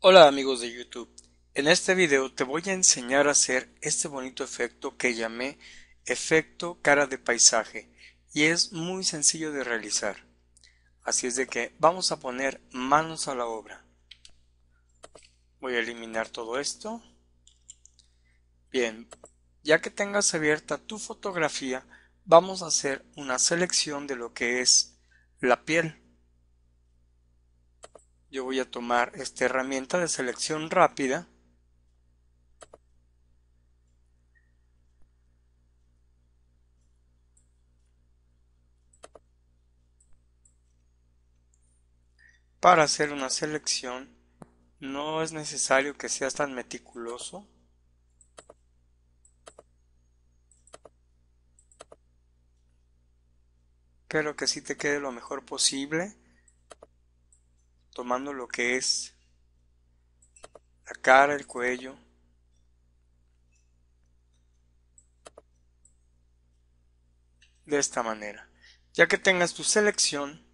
Hola amigos de YouTube, en este video te voy a enseñar a hacer este bonito efecto que llamé efecto cara de paisaje y es muy sencillo de realizar. Así es de que vamos a poner manos a la obra. Voy a eliminar todo esto. Bien, ya que tengas abierta tu fotografía, vamos a hacer una selección de lo que es la piel yo voy a tomar esta herramienta de selección rápida para hacer una selección no es necesario que seas tan meticuloso pero que sí te quede lo mejor posible tomando lo que es la cara, el cuello, de esta manera. Ya que tengas tu selección,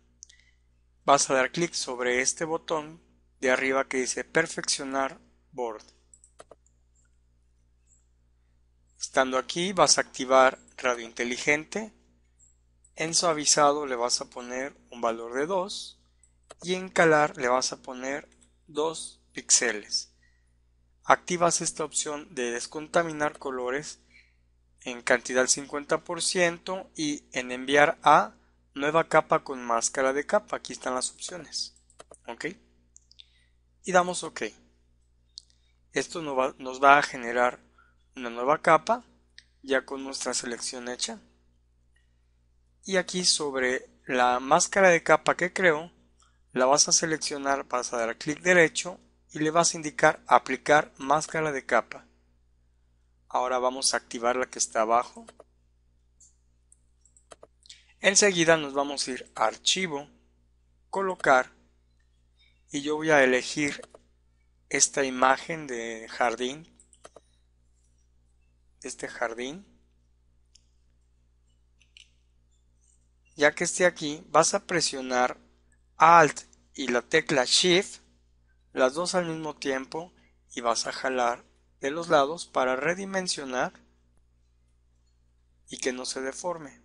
vas a dar clic sobre este botón de arriba que dice perfeccionar board. Estando aquí vas a activar radio inteligente. En suavizado le vas a poner un valor de 2 y en calar le vas a poner 2 píxeles. Activas esta opción de descontaminar colores en cantidad 50% y en enviar a nueva capa con máscara de capa. Aquí están las opciones. ¿Ok? Y damos OK. Esto nos va a generar una nueva capa ya con nuestra selección hecha. Y aquí sobre la máscara de capa que creo la vas a seleccionar, vas a dar clic derecho y le vas a indicar aplicar máscara de capa. Ahora vamos a activar la que está abajo. Enseguida nos vamos a ir a archivo, colocar y yo voy a elegir esta imagen de jardín, este jardín. Ya que esté aquí, vas a presionar Alt y la tecla Shift, las dos al mismo tiempo y vas a jalar de los lados para redimensionar y que no se deforme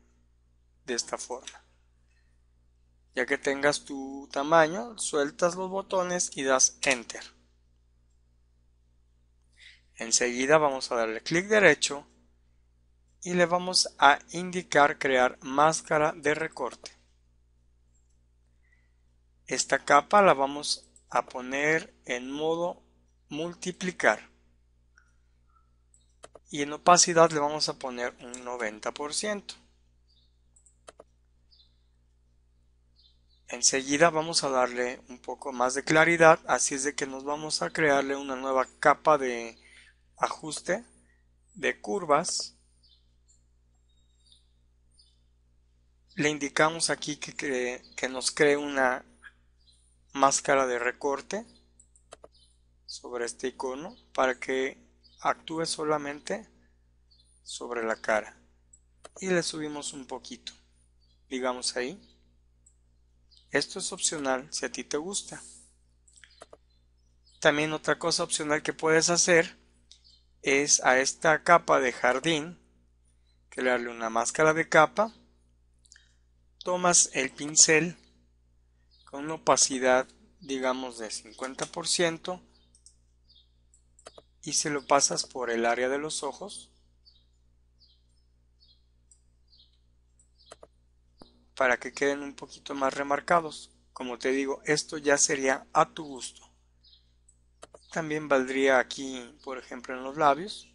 de esta forma. Ya que tengas tu tamaño, sueltas los botones y das Enter. Enseguida vamos a darle clic derecho y le vamos a indicar crear máscara de recorte. Esta capa la vamos a poner en modo multiplicar. Y en opacidad le vamos a poner un 90%. Enseguida vamos a darle un poco más de claridad, así es de que nos vamos a crearle una nueva capa de ajuste de curvas. Le indicamos aquí que, que nos cree una máscara de recorte sobre este icono para que actúe solamente sobre la cara y le subimos un poquito digamos ahí esto es opcional si a ti te gusta también otra cosa opcional que puedes hacer es a esta capa de jardín que le una máscara de capa tomas el pincel con una opacidad digamos de 50% y se lo pasas por el área de los ojos para que queden un poquito más remarcados. Como te digo, esto ya sería a tu gusto. También valdría aquí, por ejemplo, en los labios.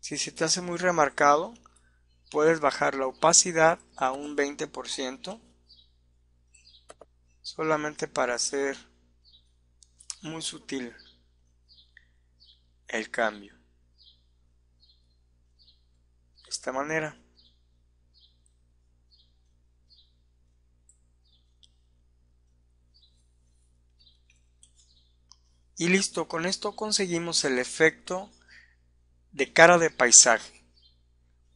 Si se te hace muy remarcado, puedes bajar la opacidad a un 20% solamente para hacer muy sutil el cambio de esta manera y listo con esto conseguimos el efecto de cara de paisaje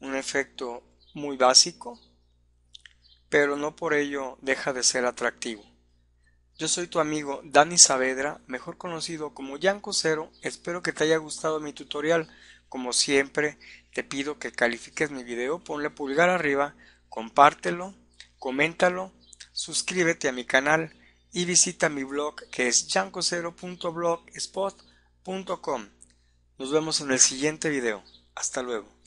un efecto muy básico, pero no por ello deja de ser atractivo. Yo soy tu amigo Dani Saavedra, mejor conocido como Yanko Cero. Espero que te haya gustado mi tutorial. Como siempre, te pido que califiques mi video, ponle pulgar arriba, compártelo, coméntalo, suscríbete a mi canal y visita mi blog que es yancocero.blogspot.com. Nos vemos en el siguiente video. Hasta luego.